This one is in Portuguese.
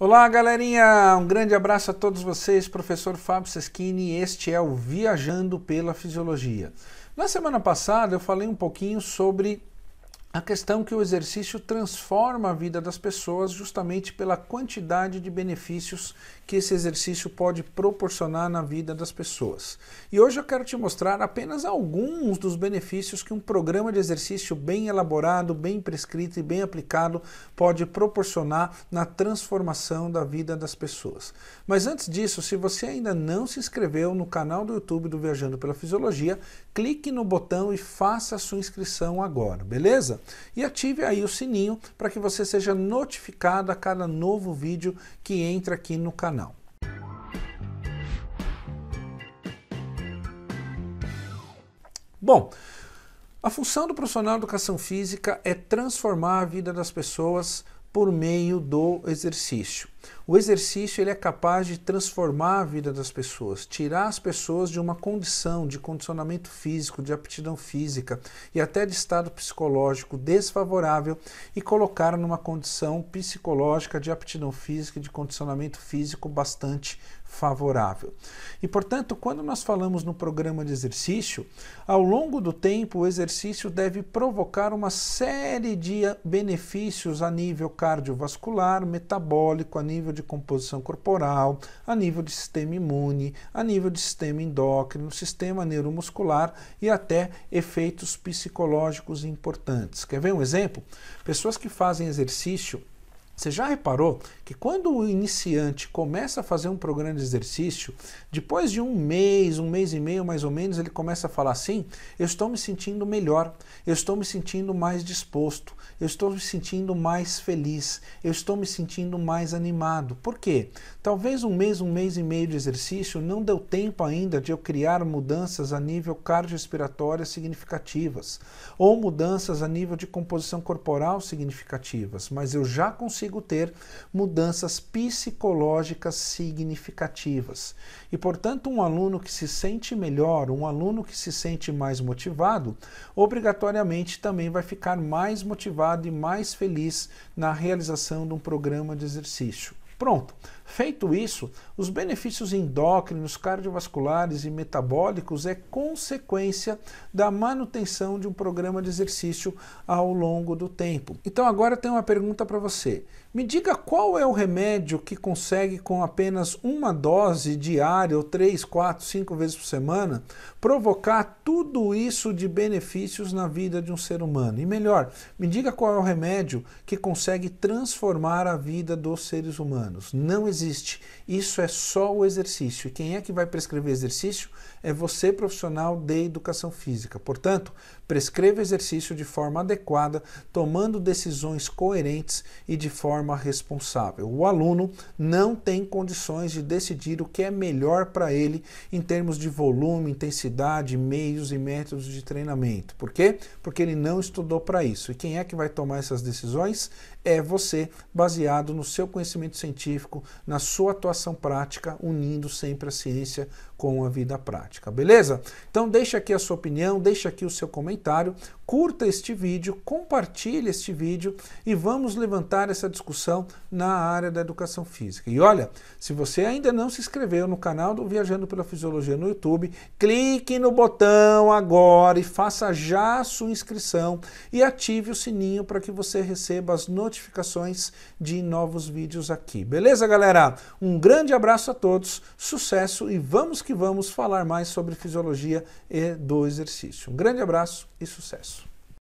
Olá, galerinha! Um grande abraço a todos vocês, professor Fábio Seschini, este é o Viajando pela Fisiologia. Na semana passada eu falei um pouquinho sobre a questão é que o exercício transforma a vida das pessoas justamente pela quantidade de benefícios que esse exercício pode proporcionar na vida das pessoas. E hoje eu quero te mostrar apenas alguns dos benefícios que um programa de exercício bem elaborado, bem prescrito e bem aplicado pode proporcionar na transformação da vida das pessoas. Mas antes disso, se você ainda não se inscreveu no canal do YouTube do Viajando pela Fisiologia, clique no botão e faça a sua inscrição agora, beleza? E ative aí o sininho para que você seja notificado a cada novo vídeo que entra aqui no canal. Bom, a função do profissional de educação física é transformar a vida das pessoas por meio do exercício. O exercício ele é capaz de transformar a vida das pessoas, tirar as pessoas de uma condição de condicionamento físico, de aptidão física e até de estado psicológico desfavorável e colocar numa condição psicológica de aptidão física e de condicionamento físico bastante favorável. E, portanto, quando nós falamos no programa de exercício, ao longo do tempo o exercício deve provocar uma série de benefícios a nível cardiovascular, metabólico, a nível de composição corporal, a nível de sistema imune, a nível de sistema endócrino, sistema neuromuscular e até efeitos psicológicos importantes. Quer ver um exemplo? Pessoas que fazem exercício você já reparou que quando o iniciante começa a fazer um programa de exercício, depois de um mês, um mês e meio mais ou menos, ele começa a falar assim: eu estou me sentindo melhor, eu estou me sentindo mais disposto, eu estou me sentindo mais feliz, eu estou me sentindo mais animado. Por quê? Talvez um mês, um mês e meio de exercício não deu tempo ainda de eu criar mudanças a nível cardiorrespiratório significativas ou mudanças a nível de composição corporal significativas, mas eu já consigo consigo ter mudanças psicológicas significativas. E, portanto, um aluno que se sente melhor, um aluno que se sente mais motivado, obrigatoriamente também vai ficar mais motivado e mais feliz na realização de um programa de exercício. Pronto. Feito isso, os benefícios endócrinos, cardiovasculares e metabólicos é consequência da manutenção de um programa de exercício ao longo do tempo. Então agora tenho uma pergunta para você. Me diga qual é o remédio que consegue com apenas uma dose diária ou três, quatro, cinco vezes por semana provocar tudo isso de benefícios na vida de um ser humano. E melhor, me diga qual é o remédio que consegue transformar a vida dos seres humanos. Não existe. Isso é só o exercício. E quem é que vai prescrever exercício? É você, profissional de educação física. Portanto, prescreva exercício de forma adequada, tomando decisões coerentes e de forma responsável. O aluno não tem condições de decidir o que é melhor para ele em termos de volume, intensidade, meios e métodos de treinamento. Por quê? Porque ele não estudou para isso. E quem é que vai tomar essas decisões? É você, baseado no seu conhecimento científico científico, na sua atuação prática, unindo sempre a ciência com a vida prática, beleza? Então deixa aqui a sua opinião, deixa aqui o seu comentário, curta este vídeo, compartilhe este vídeo e vamos levantar essa discussão na área da educação física. E olha, se você ainda não se inscreveu no canal do Viajando pela Fisiologia no YouTube, clique no botão agora e faça já a sua inscrição e ative o sininho para que você receba as notificações de novos vídeos aqui. Beleza, galera? Um grande abraço a todos, sucesso e vamos que vamos falar mais sobre fisiologia e do exercício. Um grande abraço e sucesso.